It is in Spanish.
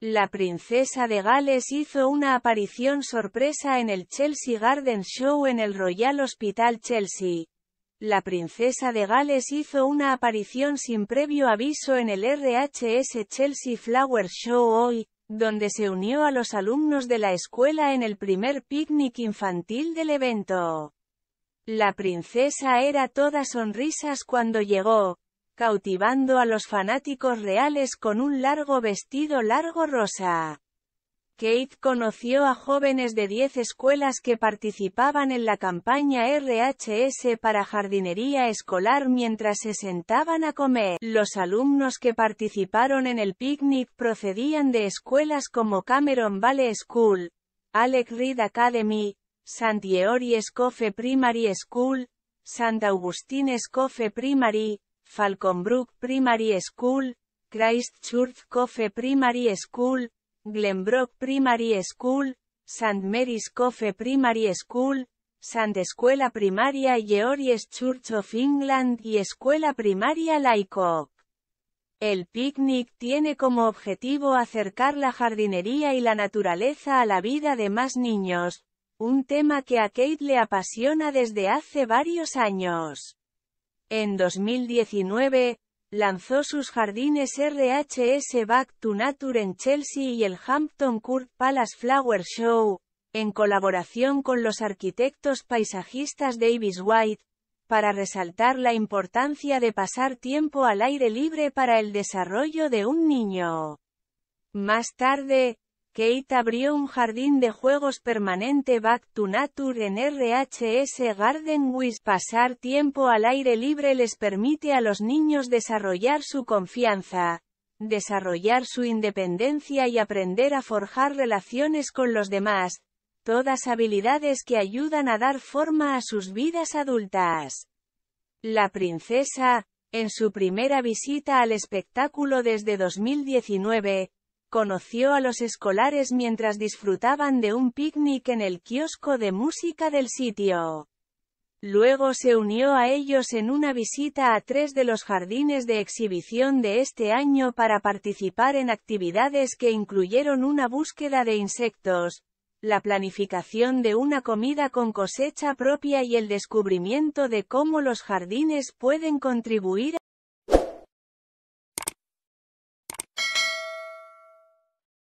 La princesa de Gales hizo una aparición sorpresa en el Chelsea Garden Show en el Royal Hospital Chelsea. La princesa de Gales hizo una aparición sin previo aviso en el RHS Chelsea Flower Show hoy, donde se unió a los alumnos de la escuela en el primer picnic infantil del evento. La princesa era toda sonrisas cuando llegó, cautivando a los fanáticos reales con un largo vestido largo rosa. Kate conoció a jóvenes de 10 escuelas que participaban en la campaña RHS para jardinería escolar mientras se sentaban a comer. Los alumnos que participaron en el picnic procedían de escuelas como Cameron Valley School, Alec Reed Academy, St. George Primary School, St. Augustine Scofe Primary, Falconbrook Primary School, Christchurch Coffee Primary School, Glenbrook Primary School, St. Mary's Cofe Primary School, St. Escuela Primaria George's Church of England y Escuela Primaria Lycock. El picnic tiene como objetivo acercar la jardinería y la naturaleza a la vida de más niños, un tema que a Kate le apasiona desde hace varios años. En 2019, lanzó sus jardines RHS Back to Nature en Chelsea y el Hampton Court Palace Flower Show, en colaboración con los arquitectos paisajistas Davis White, para resaltar la importancia de pasar tiempo al aire libre para el desarrollo de un niño. Más tarde, Kate abrió un jardín de juegos permanente Back to Nature en RHS Garden Wiz. Pasar tiempo al aire libre les permite a los niños desarrollar su confianza, desarrollar su independencia y aprender a forjar relaciones con los demás, todas habilidades que ayudan a dar forma a sus vidas adultas. La princesa, en su primera visita al espectáculo desde 2019, Conoció a los escolares mientras disfrutaban de un picnic en el kiosco de música del sitio. Luego se unió a ellos en una visita a tres de los jardines de exhibición de este año para participar en actividades que incluyeron una búsqueda de insectos, la planificación de una comida con cosecha propia y el descubrimiento de cómo los jardines pueden contribuir